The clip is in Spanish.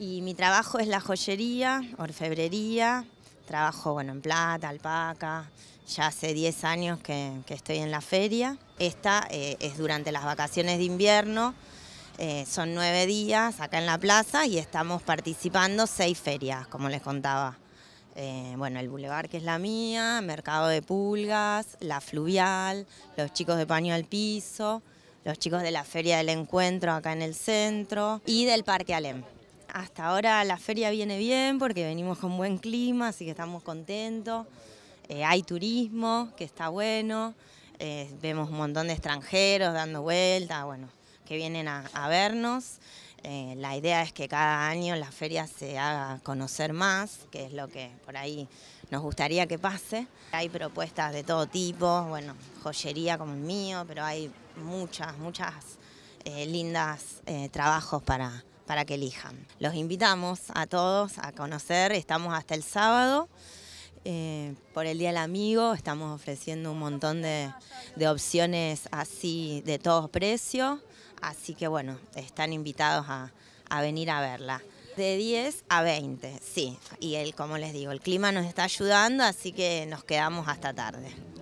Y mi trabajo es la joyería, orfebrería, trabajo bueno, en plata, alpaca, ya hace 10 años que, estoy en la feria. Esta eh, es durante las vacaciones de invierno, eh, son nueve días acá en la plaza y estamos participando seis ferias, como les contaba. Eh, bueno, el bulevar que es la mía, Mercado de Pulgas, La Fluvial, los chicos de Paño al Piso, los chicos de la Feria del Encuentro acá en el centro y del Parque Alem. Hasta ahora la feria viene bien porque venimos con buen clima, así que estamos contentos. Eh, hay turismo, que está bueno. Eh, vemos un montón de extranjeros dando vueltas, bueno, que vienen a, vernos. Eh, la idea es que cada año la feria se haga conocer más, que es lo que por ahí nos gustaría que pase. Hay propuestas de todo tipo, bueno, joyería como el mío, pero hay muchas, muchas lindas trabajos para, para que elijan. Los invitamos a todos a conocer, estamos hasta el sábado. Eh, por el Día del Amigo estamos ofreciendo un montón de, opciones así de todos precios, así que bueno, están invitados a, venir a verla. De 10 a 20, sí. Y el, como les digo, el clima nos está ayudando, así que nos quedamos hasta tarde.